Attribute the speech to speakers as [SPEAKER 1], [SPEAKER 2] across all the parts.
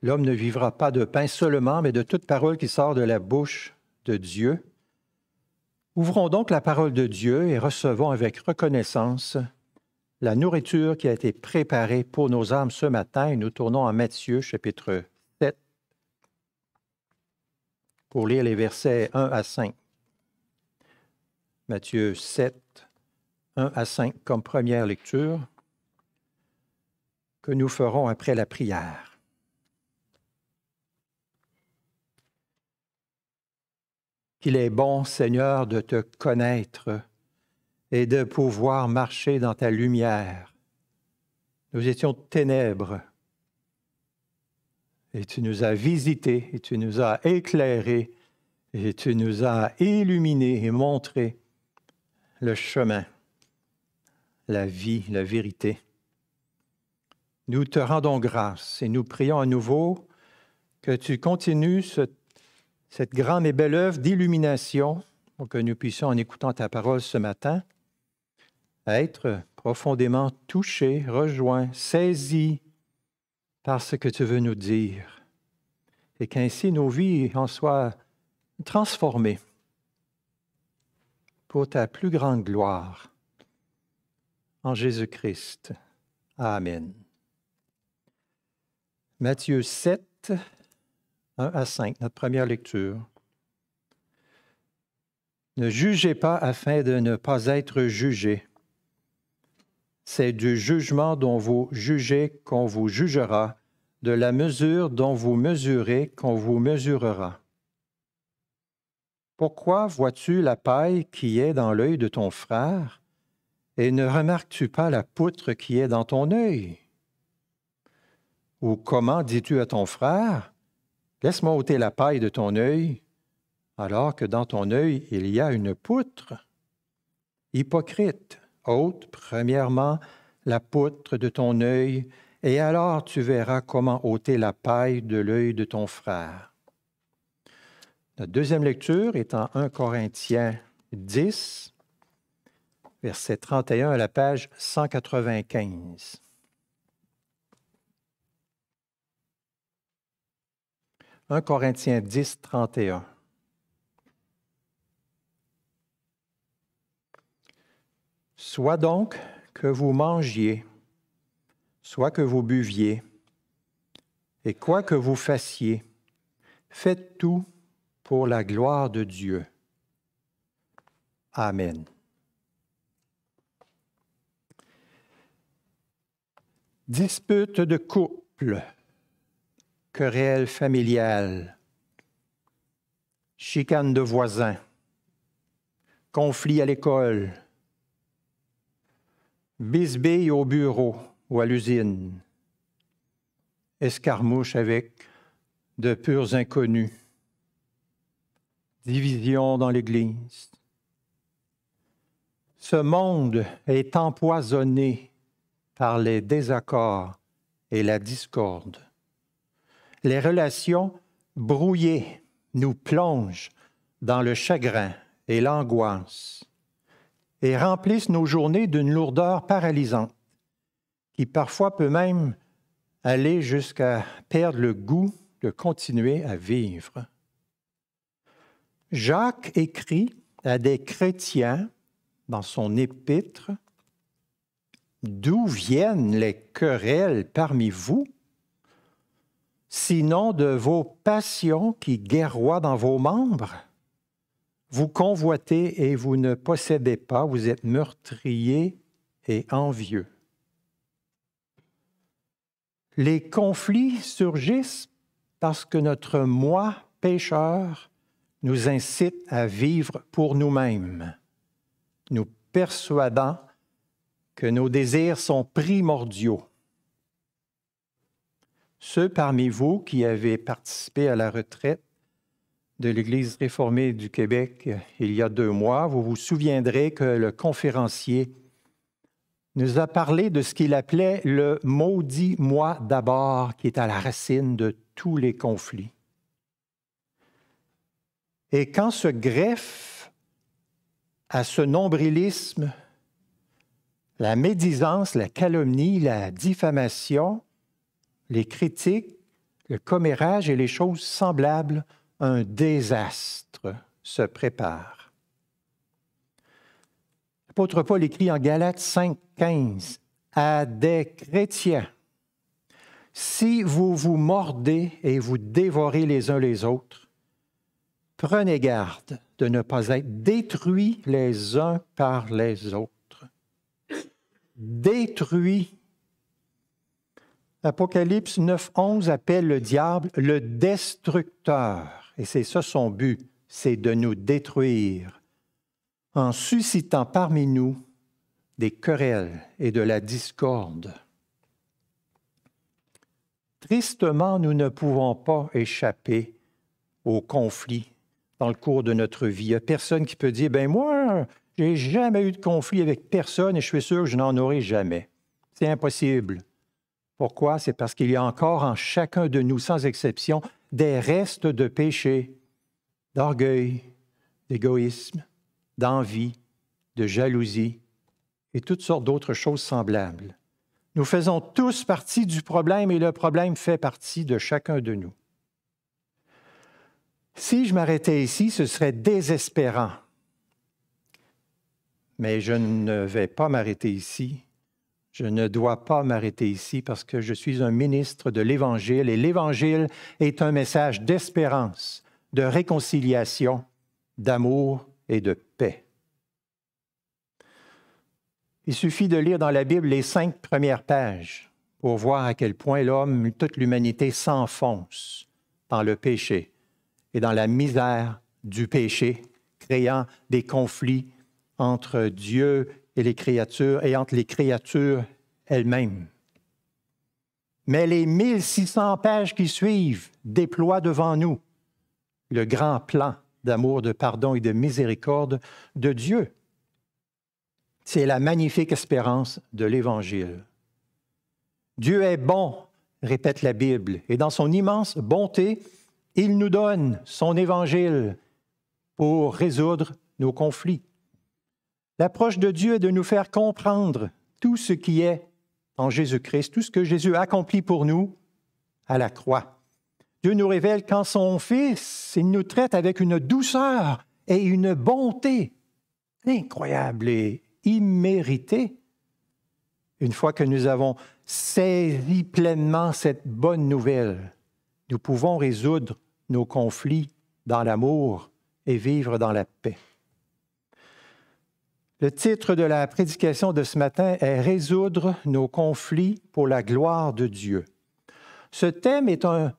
[SPEAKER 1] L'homme ne vivra pas de pain seulement, mais de toute parole qui sort de la bouche de Dieu. Ouvrons donc la parole de Dieu et recevons avec reconnaissance la nourriture qui a été préparée pour nos âmes ce matin. nous tournons à Matthieu chapitre 7 pour lire les versets 1 à 5. Matthieu 7, 1 à 5 comme première lecture que nous ferons après la prière. Il est bon, Seigneur, de te connaître et de pouvoir marcher dans ta lumière. Nous étions ténèbres et tu nous as visités et tu nous as éclairés et tu nous as illuminés et montré le chemin, la vie, la vérité. Nous te rendons grâce et nous prions à nouveau que tu continues ce cette grande et belle œuvre d'illumination pour que nous puissions, en écoutant ta parole ce matin, être profondément touchés, rejoints, saisis par ce que tu veux nous dire, et qu'ainsi nos vies en soient transformées pour ta plus grande gloire. En Jésus-Christ. Amen. Matthieu 7, 1 à 5, notre première lecture. Ne jugez pas afin de ne pas être jugé. C'est du jugement dont vous jugez qu'on vous jugera, de la mesure dont vous mesurez qu'on vous mesurera. Pourquoi vois-tu la paille qui est dans l'œil de ton frère et ne remarques-tu pas la poutre qui est dans ton œil? Ou comment dis-tu à ton frère, Laisse-moi ôter la paille de ton œil, alors que dans ton œil il y a une poutre. Hypocrite, ôte premièrement la poutre de ton œil, et alors tu verras comment ôter la paille de l'œil de ton frère. Notre deuxième lecture est en 1 Corinthiens 10, verset 31 à la page 195. 1 Corinthiens 10, 31. Soit donc que vous mangiez, soit que vous buviez, et quoi que vous fassiez, faites tout pour la gloire de Dieu. Amen. Dispute de couple. Querelle familiale, chicanes de voisins, conflits à l'école, bisbilles au bureau ou à l'usine, escarmouches avec de purs inconnus, divisions dans l'Église. Ce monde est empoisonné par les désaccords et la discorde les relations brouillées nous plongent dans le chagrin et l'angoisse et remplissent nos journées d'une lourdeur paralysante qui parfois peut même aller jusqu'à perdre le goût de continuer à vivre. Jacques écrit à des chrétiens dans son épître D'où viennent les querelles parmi vous sinon de vos passions qui guerroient dans vos membres. Vous convoitez et vous ne possédez pas, vous êtes meurtriers et envieux. Les conflits surgissent parce que notre moi pécheur nous incite à vivre pour nous-mêmes, nous persuadant que nos désirs sont primordiaux ceux parmi vous qui avez participé à la retraite de l'Église réformée du Québec euh, il y a deux mois, vous vous souviendrez que le conférencier nous a parlé de ce qu'il appelait le maudit moi d'abord, qui est à la racine de tous les conflits. Et quand ce greffe à ce nombrilisme la médisance, la calomnie, la diffamation, les critiques, le commérage et les choses semblables, un désastre se prépare. L'apôtre Paul écrit en Galates 5,15 à des chrétiens si vous vous mordez et vous dévorez les uns les autres, prenez garde de ne pas être détruits les uns par les autres. Détruits Apocalypse 9.11 appelle le diable le destructeur, et c'est ça son but, c'est de nous détruire, en suscitant parmi nous des querelles et de la discorde. Tristement, nous ne pouvons pas échapper aux conflits dans le cours de notre vie. Il a personne qui peut dire, ben moi, j'ai jamais eu de conflit avec personne et je suis sûr que je n'en aurai jamais. C'est impossible. Pourquoi? C'est parce qu'il y a encore en chacun de nous, sans exception, des restes de péché, d'orgueil, d'égoïsme, d'envie, de jalousie et toutes sortes d'autres choses semblables. Nous faisons tous partie du problème et le problème fait partie de chacun de nous. Si je m'arrêtais ici, ce serait désespérant. Mais je ne vais pas m'arrêter ici je ne dois pas m'arrêter ici parce que je suis un ministre de l'Évangile et l'Évangile est un message d'espérance, de réconciliation, d'amour et de paix. Il suffit de lire dans la Bible les cinq premières pages pour voir à quel point l'homme, toute l'humanité s'enfonce dans le péché et dans la misère du péché, créant des conflits entre Dieu et les créatures, et entre les créatures elles-mêmes. Mais les 1600 pages qui suivent déploient devant nous le grand plan d'amour, de pardon et de miséricorde de Dieu. C'est la magnifique espérance de l'Évangile. Dieu est bon, répète la Bible, et dans son immense bonté, il nous donne son Évangile pour résoudre nos conflits. L'approche de Dieu est de nous faire comprendre tout ce qui est en Jésus-Christ, tout ce que Jésus accomplit pour nous à la croix. Dieu nous révèle qu'en son Fils, il nous traite avec une douceur et une bonté incroyable et imméritée. Une fois que nous avons saisi pleinement cette bonne nouvelle, nous pouvons résoudre nos conflits dans l'amour et vivre dans la paix. Le titre de la prédication de ce matin est Résoudre nos conflits pour la gloire de Dieu. Ce thème est un,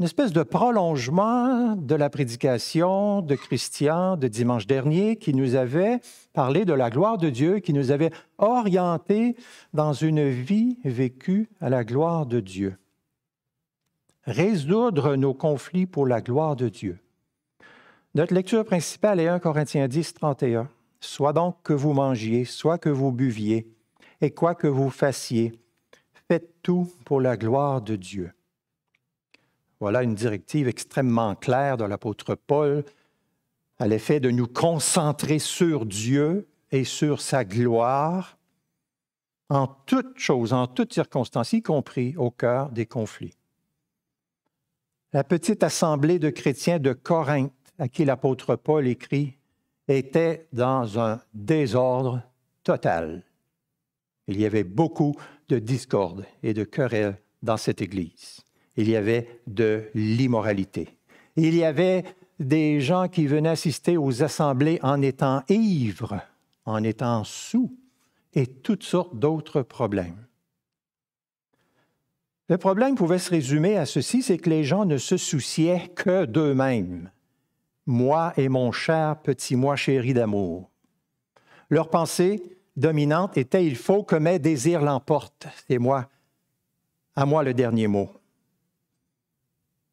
[SPEAKER 1] une espèce de prolongement de la prédication de Christian de dimanche dernier qui nous avait parlé de la gloire de Dieu, qui nous avait orienté dans une vie vécue à la gloire de Dieu. Résoudre nos conflits pour la gloire de Dieu. Notre lecture principale est 1 Corinthiens 10, 31 soit donc que vous mangiez, soit que vous buviez, et quoi que vous fassiez, faites tout pour la gloire de Dieu. Voilà une directive extrêmement claire de l'apôtre Paul à l'effet de nous concentrer sur Dieu et sur sa gloire en toutes choses, en toutes circonstances, y compris au cœur des conflits. La petite assemblée de chrétiens de Corinthe à qui l'apôtre Paul écrit était dans un désordre total. Il y avait beaucoup de discorde et de querelles dans cette Église. Il y avait de l'immoralité. Il y avait des gens qui venaient assister aux assemblées en étant ivres, en étant sous, et toutes sortes d'autres problèmes. Le problème pouvait se résumer à ceci, c'est que les gens ne se souciaient que d'eux-mêmes moi et mon cher petit moi chéri d'amour. Leur pensée dominante était Il faut que mes désirs l'emportent, c'est moi, à moi le dernier mot.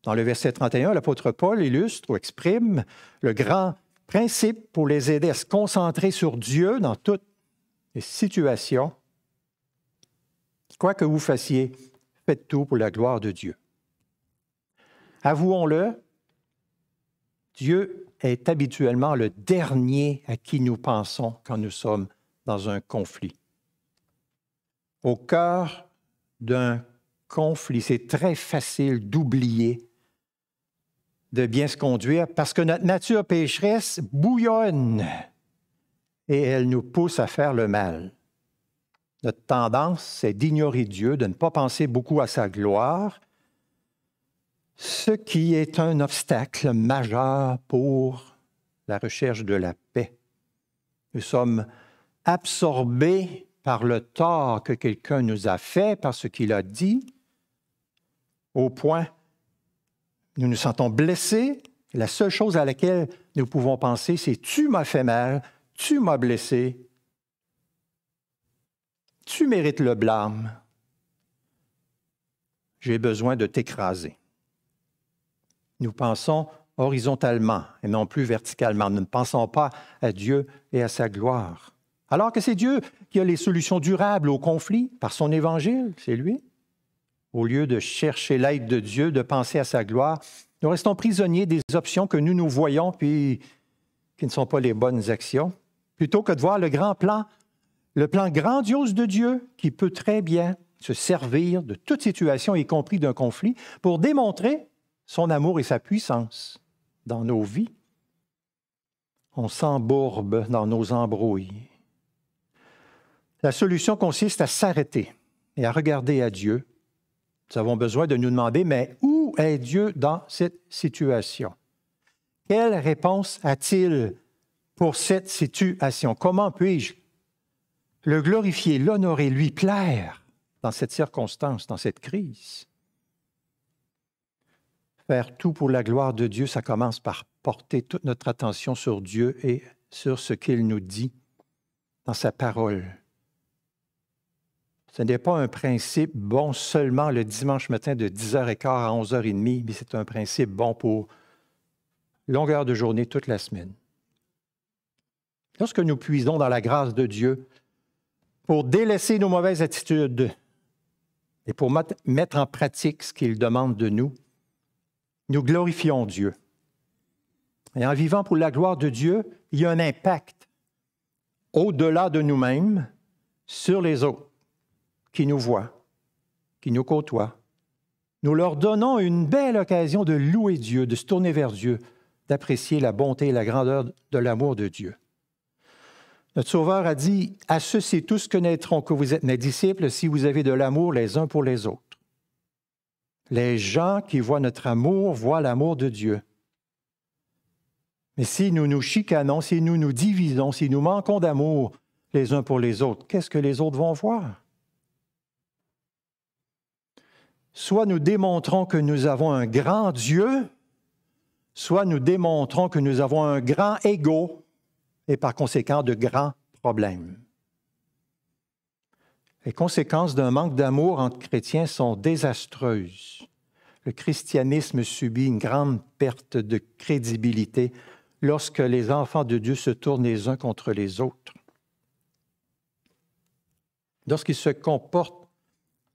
[SPEAKER 1] Dans le verset 31, l'apôtre Paul illustre ou exprime le grand principe pour les aider à se concentrer sur Dieu dans toutes les situations. Quoi que vous fassiez, faites tout pour la gloire de Dieu. Avouons-le, Dieu est habituellement le dernier à qui nous pensons quand nous sommes dans un conflit. Au cœur d'un conflit, c'est très facile d'oublier de bien se conduire parce que notre nature pécheresse bouillonne et elle nous pousse à faire le mal. Notre tendance, c'est d'ignorer Dieu, de ne pas penser beaucoup à sa gloire ce qui est un obstacle majeur pour la recherche de la paix. Nous sommes absorbés par le tort que quelqu'un nous a fait, par ce qu'il a dit, au point nous nous sentons blessés. La seule chose à laquelle nous pouvons penser, c'est tu m'as fait mal, tu m'as blessé, tu mérites le blâme. J'ai besoin de t'écraser. Nous pensons horizontalement et non plus verticalement. Nous ne pensons pas à Dieu et à sa gloire. Alors que c'est Dieu qui a les solutions durables au conflit par son évangile, c'est lui. Au lieu de chercher l'aide de Dieu, de penser à sa gloire, nous restons prisonniers des options que nous nous voyons puis qui ne sont pas les bonnes actions, plutôt que de voir le grand plan, le plan grandiose de Dieu qui peut très bien se servir de toute situation, y compris d'un conflit, pour démontrer son amour et sa puissance dans nos vies, on s'embourbe dans nos embrouilles. La solution consiste à s'arrêter et à regarder à Dieu. Nous avons besoin de nous demander, mais où est Dieu dans cette situation? Quelle réponse a-t-il pour cette situation? Comment puis-je le glorifier, l'honorer, lui plaire dans cette circonstance, dans cette crise? faire tout pour la gloire de Dieu, ça commence par porter toute notre attention sur Dieu et sur ce qu'il nous dit dans sa parole. Ce n'est pas un principe bon seulement le dimanche matin de 10h15 à 11h30, mais c'est un principe bon pour longueur de journée toute la semaine. Lorsque nous puisons dans la grâce de Dieu pour délaisser nos mauvaises attitudes et pour mettre en pratique ce qu'il demande de nous, nous glorifions Dieu. Et en vivant pour la gloire de Dieu, il y a un impact au-delà de nous-mêmes sur les autres qui nous voient, qui nous côtoient. Nous leur donnons une belle occasion de louer Dieu, de se tourner vers Dieu, d'apprécier la bonté et la grandeur de l'amour de Dieu. Notre Sauveur a dit, à ceux-ci tous connaîtront que vous êtes mes disciples si vous avez de l'amour les uns pour les autres. Les gens qui voient notre amour voient l'amour de Dieu. Mais si nous nous chicanons, si nous nous divisons, si nous manquons d'amour les uns pour les autres, qu'est-ce que les autres vont voir? Soit nous démontrons que nous avons un grand Dieu, soit nous démontrons que nous avons un grand ego et par conséquent de grands problèmes les conséquences d'un manque d'amour entre chrétiens sont désastreuses. Le christianisme subit une grande perte de crédibilité lorsque les enfants de Dieu se tournent les uns contre les autres. Lorsqu'ils se comportent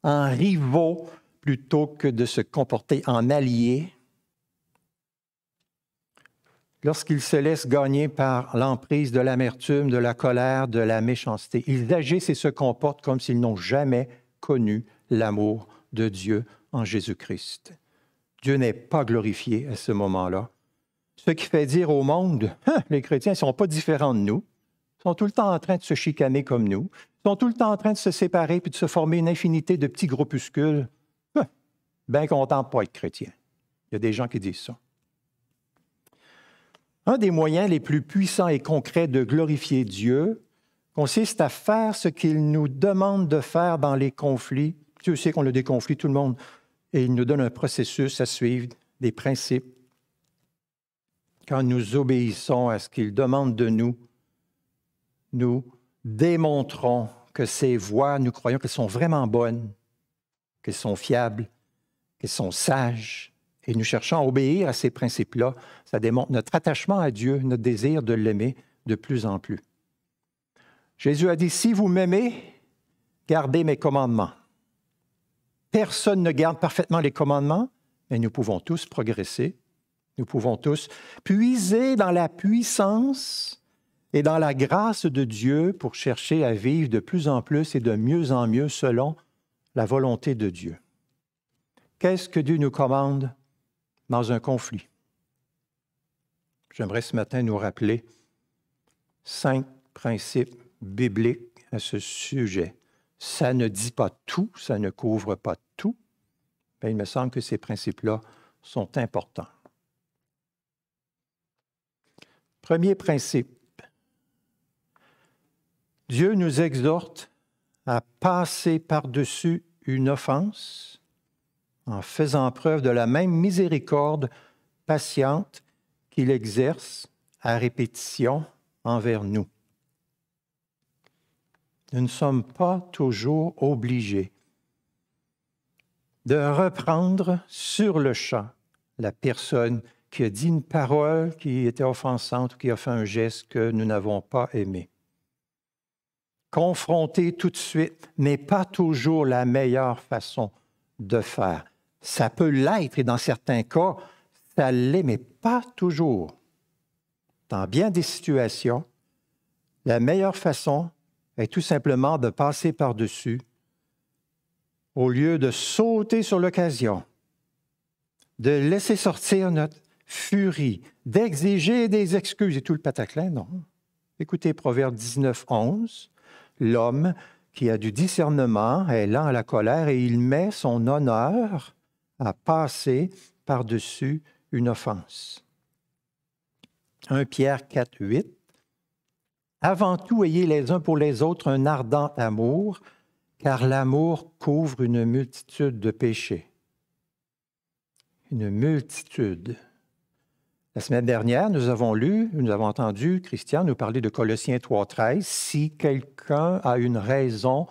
[SPEAKER 1] en rivaux plutôt que de se comporter en alliés, lorsqu'ils se laissent gagner par l'emprise de l'amertume, de la colère, de la méchanceté. Ils agissent et se comportent comme s'ils n'ont jamais connu l'amour de Dieu en Jésus-Christ. Dieu n'est pas glorifié à ce moment-là. Ce qui fait dire au monde, hein, les chrétiens ne sont pas différents de nous, ils sont tout le temps en train de se chicaner comme nous, ils sont tout le temps en train de se séparer puis de se former une infinité de petits groupuscules. Hein, bien content de pas être chrétien. Il y a des gens qui disent ça. Un des moyens les plus puissants et concrets de glorifier Dieu consiste à faire ce qu'il nous demande de faire dans les conflits. Dieu sait qu'on le des tout le monde, et il nous donne un processus à suivre, des principes. Quand nous obéissons à ce qu'il demande de nous, nous démontrons que ces voies, nous croyons qu'elles sont vraiment bonnes, qu'elles sont fiables, qu'elles sont sages, et nous cherchons à obéir à ces principes-là, ça démontre notre attachement à Dieu, notre désir de l'aimer de plus en plus. Jésus a dit, si vous m'aimez, gardez mes commandements. Personne ne garde parfaitement les commandements, mais nous pouvons tous progresser, nous pouvons tous puiser dans la puissance et dans la grâce de Dieu pour chercher à vivre de plus en plus et de mieux en mieux selon la volonté de Dieu. Qu'est-ce que Dieu nous commande dans un conflit. J'aimerais ce matin nous rappeler cinq principes bibliques à ce sujet. Ça ne dit pas tout, ça ne couvre pas tout, mais il me semble que ces principes-là sont importants. Premier principe, Dieu nous exhorte à passer par-dessus une offense en faisant preuve de la même miséricorde patiente qu'il exerce à répétition envers nous. Nous ne sommes pas toujours obligés de reprendre sur le champ la personne qui a dit une parole qui était offensante ou qui a fait un geste que nous n'avons pas aimé. Confronter tout de suite n'est pas toujours la meilleure façon de faire. Ça peut l'être et dans certains cas, ça l'est, mais pas toujours. Dans bien des situations, la meilleure façon est tout simplement de passer par-dessus au lieu de sauter sur l'occasion, de laisser sortir notre furie, d'exiger des excuses et tout le pataclin, non. Écoutez Proverbe 19, 11. L'homme qui a du discernement est lent à la colère et il met son honneur à passer par-dessus une offense. 1 Pierre 4, 8. Avant tout, ayez les uns pour les autres un ardent amour, car l'amour couvre une multitude de péchés. Une multitude. La semaine dernière, nous avons lu, nous avons entendu Christian nous parler de Colossiens 13. Si quelqu'un a une raison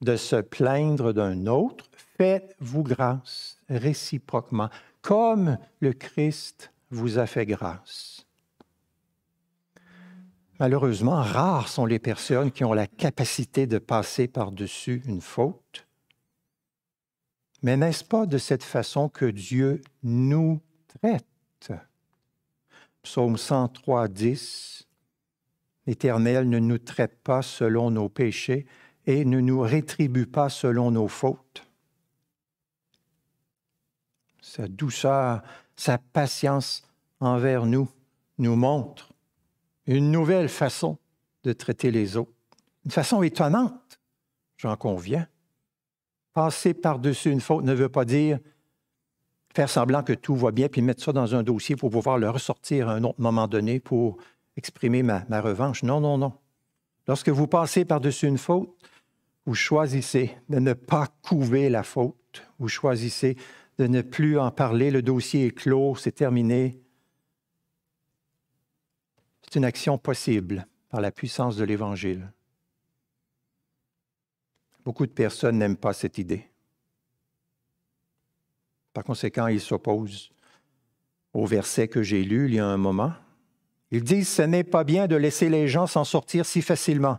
[SPEAKER 1] de se plaindre d'un autre, faites-vous grâce réciproquement, comme le Christ vous a fait grâce. Malheureusement, rares sont les personnes qui ont la capacité de passer par-dessus une faute. Mais n'est-ce pas de cette façon que Dieu nous traite? Psaume 103, 10. L'Éternel ne nous traite pas selon nos péchés et ne nous rétribue pas selon nos fautes, sa douceur, sa patience envers nous nous montre une nouvelle façon de traiter les autres, une façon étonnante, j'en conviens. Passer par-dessus une faute ne veut pas dire faire semblant que tout va bien, puis mettre ça dans un dossier pour pouvoir le ressortir à un autre moment donné pour exprimer ma, ma revanche. Non, non, non. Lorsque vous passez par-dessus une faute, vous choisissez de ne pas couver la faute, vous choisissez de ne plus en parler. Le dossier est clos, c'est terminé. C'est une action possible par la puissance de l'Évangile. Beaucoup de personnes n'aiment pas cette idée. Par conséquent, ils s'opposent au verset que j'ai lu il y a un moment. Ils disent, ce n'est pas bien de laisser les gens s'en sortir si facilement.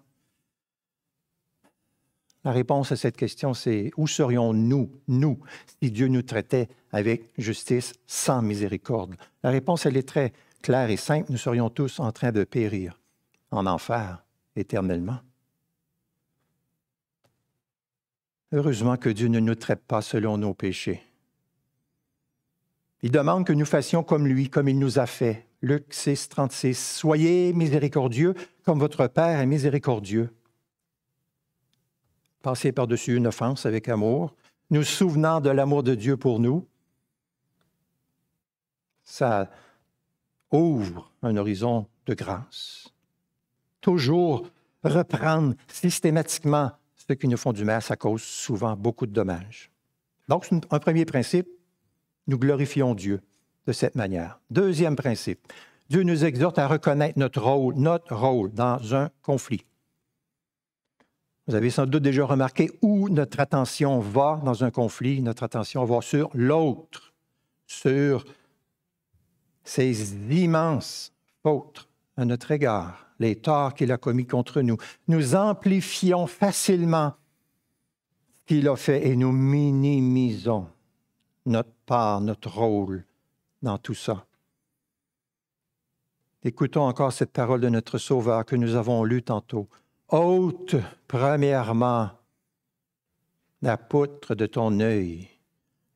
[SPEAKER 1] La réponse à cette question, c'est où serions-nous, nous, si Dieu nous traitait avec justice sans miséricorde? La réponse, elle est très claire et simple. Nous serions tous en train de périr en enfer éternellement. Heureusement que Dieu ne nous traite pas selon nos péchés. Il demande que nous fassions comme lui, comme il nous a fait. Luc 6, 36. Soyez miséricordieux comme votre Père est miséricordieux passer par-dessus une offense avec amour, nous souvenant de l'amour de Dieu pour nous, ça ouvre un horizon de grâce. Toujours reprendre systématiquement ceux qui nous font du mal, ça cause souvent beaucoup de dommages. Donc, un premier principe, nous glorifions Dieu de cette manière. Deuxième principe, Dieu nous exhorte à reconnaître notre rôle, notre rôle dans un conflit. Vous avez sans doute déjà remarqué où notre attention va dans un conflit. Notre attention va sur l'autre, sur ces immenses fautes à notre égard, les torts qu'il a commis contre nous. Nous amplifions facilement ce qu'il a fait et nous minimisons notre part, notre rôle dans tout ça. Écoutons encore cette parole de notre Sauveur que nous avons lue tantôt ôte premièrement la poutre de ton œil,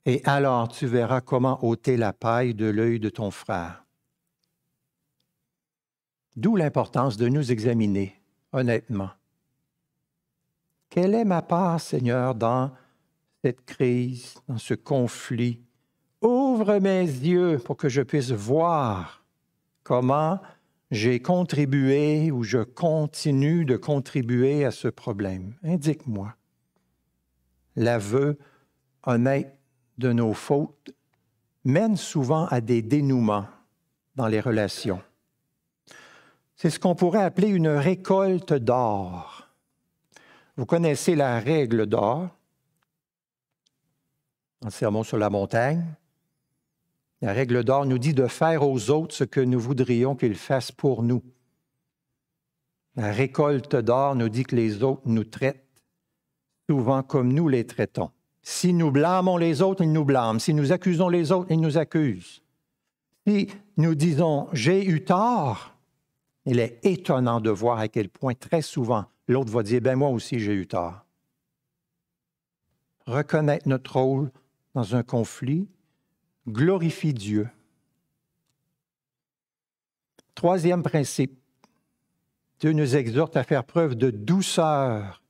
[SPEAKER 1] et alors tu verras comment ôter la paille de l'œil de ton frère. D'où l'importance de nous examiner, honnêtement. Quelle est ma part, Seigneur, dans cette crise, dans ce conflit? Ouvre mes yeux pour que je puisse voir comment j'ai contribué ou je continue de contribuer à ce problème? Indique-moi. L'aveu honnête de nos fautes mène souvent à des dénouements dans les relations. C'est ce qu'on pourrait appeler une récolte d'or. Vous connaissez la règle d'or, un sermon sur la montagne. La règle d'or nous dit de faire aux autres ce que nous voudrions qu'ils fassent pour nous. La récolte d'or nous dit que les autres nous traitent souvent comme nous les traitons. Si nous blâmons les autres, ils nous blâment. Si nous accusons les autres, ils nous accusent. Si nous disons j'ai eu tort, il est étonnant de voir à quel point très souvent l'autre va dire ben moi aussi j'ai eu tort. Reconnaître notre rôle dans un conflit, glorifie Dieu. Troisième principe, Dieu nous exhorte à faire preuve de douceur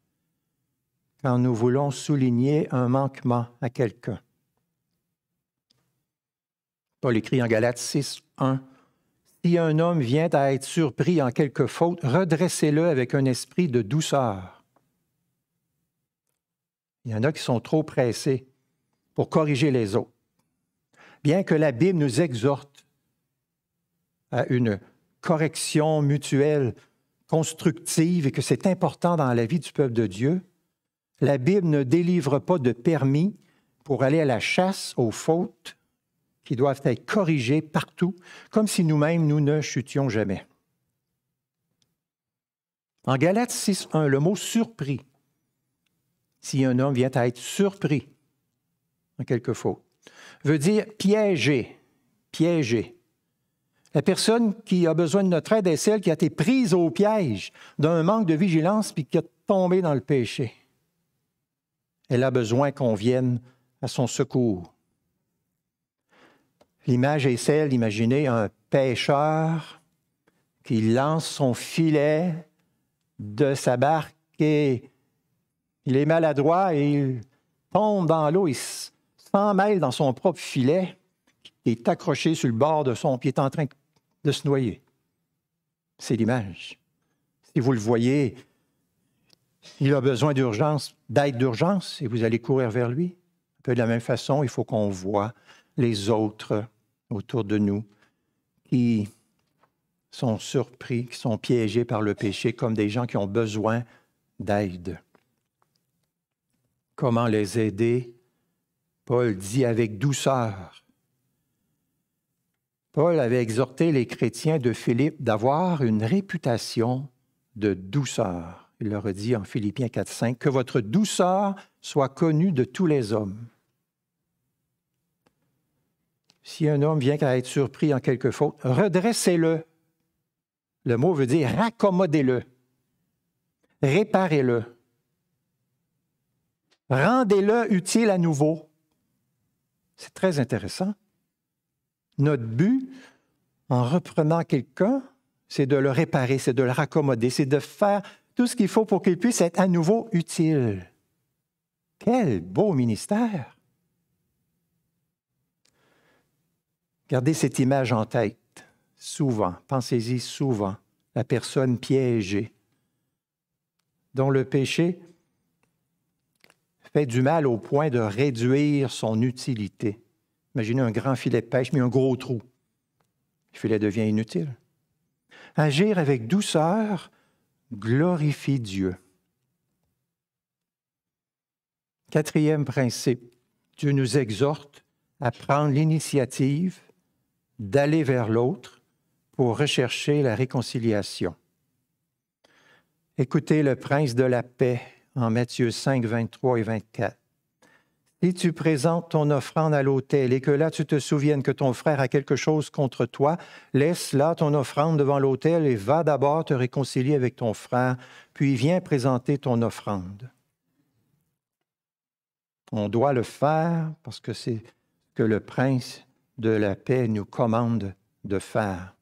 [SPEAKER 1] quand nous voulons souligner un manquement à quelqu'un. Paul écrit en Galates 6, 1. Si un homme vient à être surpris en quelque faute, redressez-le avec un esprit de douceur. Il y en a qui sont trop pressés pour corriger les autres bien que la Bible nous exhorte à une correction mutuelle, constructive, et que c'est important dans la vie du peuple de Dieu, la Bible ne délivre pas de permis pour aller à la chasse aux fautes qui doivent être corrigées partout, comme si nous-mêmes, nous ne chutions jamais. En Galates 6.1, le mot surpris, si un homme vient à être surpris en quelque faute, veut dire piégé, piégé. La personne qui a besoin de notre aide est celle qui a été prise au piège d'un manque de vigilance puis qui a tombé dans le péché. Elle a besoin qu'on vienne à son secours. L'image est celle, d'imaginer un pêcheur qui lance son filet de sa barque et il est maladroit et il tombe dans l'eau, s'emmêle dans son propre filet, qui est accroché sur le bord de son pied, est en train de se noyer. C'est l'image. Si vous le voyez, il a besoin d'urgence, d'aide d'urgence, et vous allez courir vers lui. Un peu de la même façon, il faut qu'on voit les autres autour de nous qui sont surpris, qui sont piégés par le péché, comme des gens qui ont besoin d'aide. Comment les aider Paul dit avec douceur. Paul avait exhorté les chrétiens de Philippe d'avoir une réputation de douceur. Il leur dit en Philippiens 5, « que votre douceur soit connue de tous les hommes. Si un homme vient à être surpris en quelque faute, redressez-le. Le mot veut dire raccommodez-le, réparez-le, rendez-le utile à nouveau. C'est très intéressant. Notre but, en reprenant quelqu'un, c'est de le réparer, c'est de le raccommoder, c'est de faire tout ce qu'il faut pour qu'il puisse être à nouveau utile. Quel beau ministère! Gardez cette image en tête souvent, pensez-y souvent, la personne piégée, dont le péché fait du mal au point de réduire son utilité. Imaginez un grand filet de pêche, mais un gros trou. Le filet devient inutile. Agir avec douceur glorifie Dieu. Quatrième principe, Dieu nous exhorte à prendre l'initiative d'aller vers l'autre pour rechercher la réconciliation. Écoutez le prince de la paix en Matthieu 5, 23 et 24. Si tu présentes ton offrande à l'autel et que là tu te souviennes que ton frère a quelque chose contre toi, laisse là ton offrande devant l'autel et va d'abord te réconcilier avec ton frère, puis viens présenter ton offrande. On doit le faire parce que c'est que le prince de la paix nous commande de faire.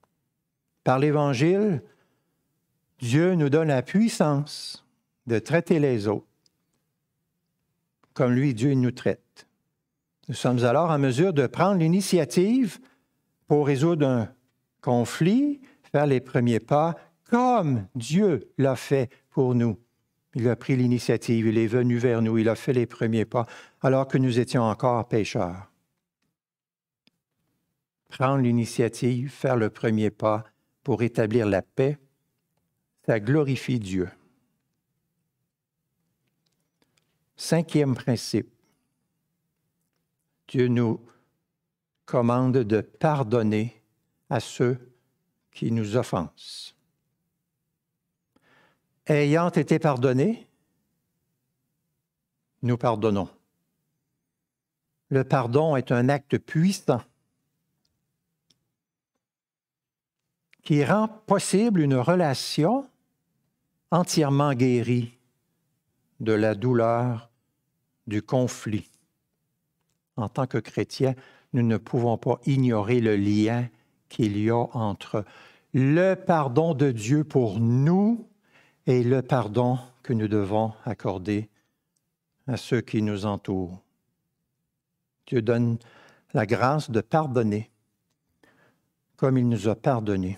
[SPEAKER 1] Par l'Évangile, Dieu nous donne la puissance de traiter les autres comme lui, Dieu, nous traite. Nous sommes alors en mesure de prendre l'initiative pour résoudre un conflit, faire les premiers pas, comme Dieu l'a fait pour nous. Il a pris l'initiative, il est venu vers nous, il a fait les premiers pas, alors que nous étions encore pécheurs. Prendre l'initiative, faire le premier pas pour établir la paix, ça glorifie Dieu. Cinquième principe, Dieu nous commande de pardonner à ceux qui nous offensent. Ayant été pardonnés, nous pardonnons. Le pardon est un acte puissant qui rend possible une relation entièrement guérie de la douleur, du conflit. En tant que chrétiens, nous ne pouvons pas ignorer le lien qu'il y a entre le pardon de Dieu pour nous et le pardon que nous devons accorder à ceux qui nous entourent. Dieu donne la grâce de pardonner comme il nous a pardonné.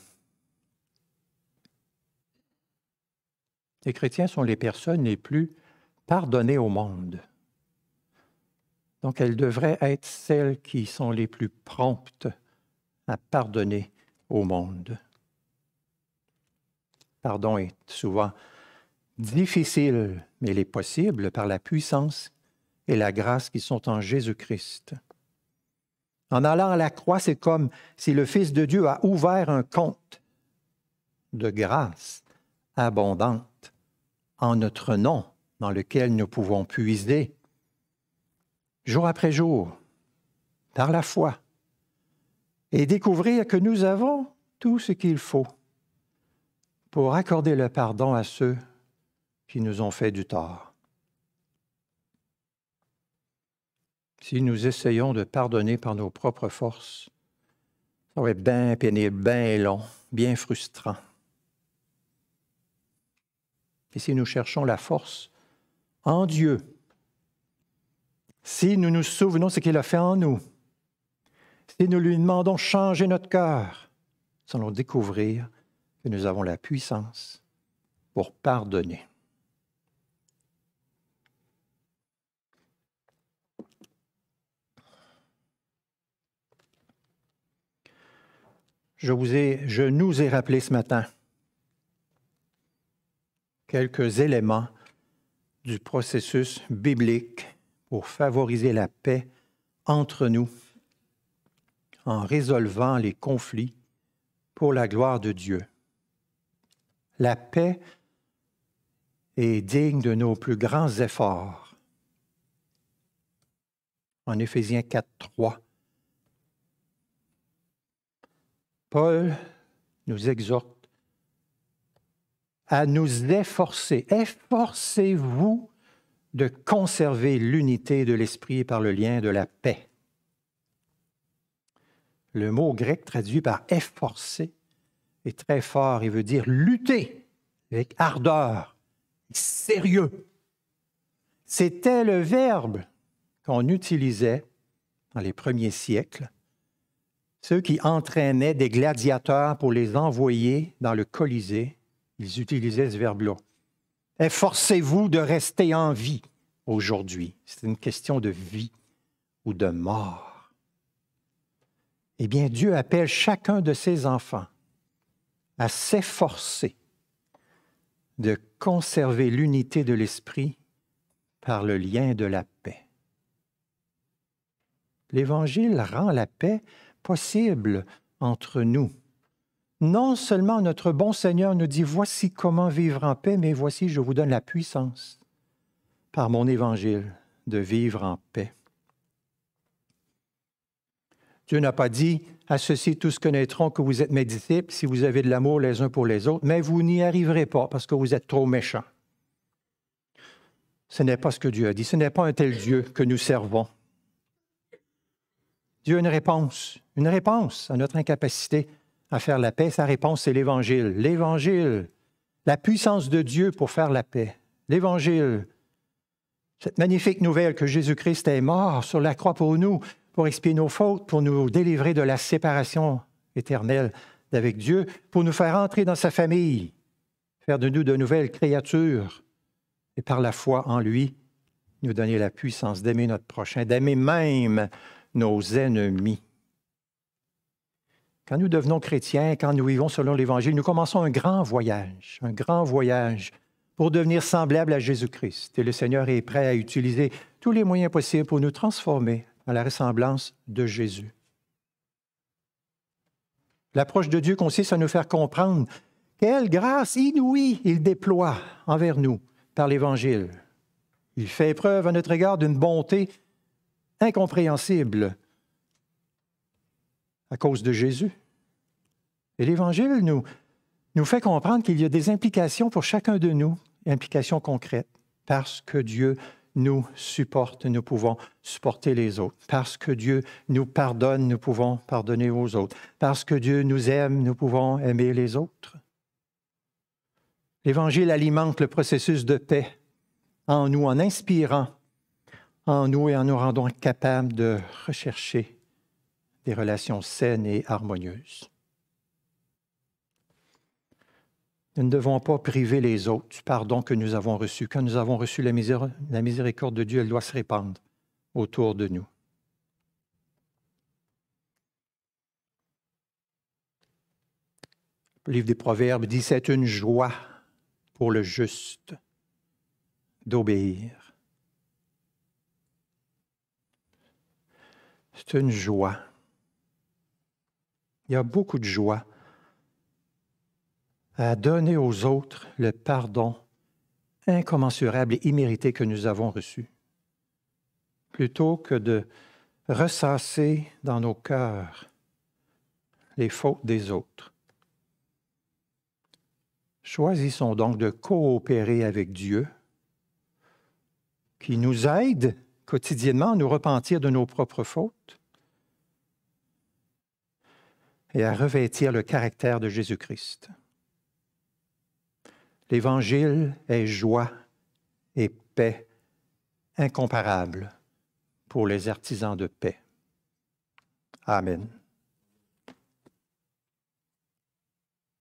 [SPEAKER 1] Les chrétiens sont les personnes les plus pardonner au monde. Donc elles devraient être celles qui sont les plus promptes à pardonner au monde. Pardon est souvent difficile, mais il est possible par la puissance et la grâce qui sont en Jésus-Christ. En allant à la croix, c'est comme si le Fils de Dieu a ouvert un compte de grâce abondante en notre nom dans lequel nous pouvons puiser jour après jour par la foi et découvrir que nous avons tout ce qu'il faut pour accorder le pardon à ceux qui nous ont fait du tort. Si nous essayons de pardonner par nos propres forces, ça va être bien pénible, bien long, bien frustrant. Et si nous cherchons la force en Dieu. Si nous nous souvenons ce qu'il a fait en nous, si nous lui demandons de changer notre cœur, nous allons découvrir que nous avons la puissance pour pardonner. Je, vous ai, je nous ai rappelé ce matin quelques éléments du processus biblique pour favoriser la paix entre nous en résolvant les conflits pour la gloire de Dieu. La paix est digne de nos plus grands efforts. En Éphésiens 4, 3, Paul nous exhorte à nous efforcer. Efforcez-vous de conserver l'unité de l'esprit par le lien de la paix. Le mot grec traduit par efforcer est très fort. et veut dire lutter avec ardeur, sérieux. C'était le verbe qu'on utilisait dans les premiers siècles, ceux qui entraînaient des gladiateurs pour les envoyer dans le Colisée ils utilisaient ce verbe-là. Efforcez-vous de rester en vie aujourd'hui. C'est une question de vie ou de mort. Eh bien, Dieu appelle chacun de ses enfants à s'efforcer de conserver l'unité de l'esprit par le lien de la paix. L'Évangile rend la paix possible entre nous non seulement notre bon Seigneur nous dit voici comment vivre en paix, mais voici je vous donne la puissance par mon évangile de vivre en paix. Dieu n'a pas dit à ceux-ci tous connaîtront que vous êtes mes disciples si vous avez de l'amour les uns pour les autres, mais vous n'y arriverez pas parce que vous êtes trop méchants. Ce n'est pas ce que Dieu a dit, ce n'est pas un tel Dieu que nous servons. Dieu a une réponse, une réponse à notre incapacité à faire la paix? Sa réponse, c'est l'Évangile. L'Évangile, la puissance de Dieu pour faire la paix. L'Évangile, cette magnifique nouvelle que Jésus-Christ est mort sur la croix pour nous, pour expier nos fautes, pour nous délivrer de la séparation éternelle avec Dieu, pour nous faire entrer dans sa famille, faire de nous de nouvelles créatures, et par la foi en lui, nous donner la puissance d'aimer notre prochain, d'aimer même nos ennemis. Quand nous devenons chrétiens, quand nous vivons selon l'Évangile, nous commençons un grand voyage, un grand voyage pour devenir semblable à Jésus-Christ. Et le Seigneur est prêt à utiliser tous les moyens possibles pour nous transformer à la ressemblance de Jésus. L'approche de Dieu consiste à nous faire comprendre quelle grâce inouïe il déploie envers nous par l'Évangile. Il fait preuve à notre égard d'une bonté incompréhensible à cause de Jésus. Et l'Évangile nous, nous fait comprendre qu'il y a des implications pour chacun de nous, implications concrètes, parce que Dieu nous supporte, nous pouvons supporter les autres. Parce que Dieu nous pardonne, nous pouvons pardonner aux autres. Parce que Dieu nous aime, nous pouvons aimer les autres. L'Évangile alimente le processus de paix en nous, en inspirant en nous et en nous rendant capables de rechercher des relations saines et harmonieuses. Nous ne devons pas priver les autres du pardon que nous avons reçu. Quand nous avons reçu la, miséricorde, la miséricorde de Dieu, elle doit se répandre autour de nous. Le livre des Proverbes dit, c'est une joie pour le juste d'obéir. C'est une joie. Il y a beaucoup de joie à donner aux autres le pardon incommensurable et immérité que nous avons reçu, plutôt que de ressasser dans nos cœurs les fautes des autres. Choisissons donc de coopérer avec Dieu, qui nous aide quotidiennement à nous repentir de nos propres fautes, et à revêtir le caractère de Jésus-Christ. L'Évangile est joie et paix incomparables pour les artisans de paix. Amen.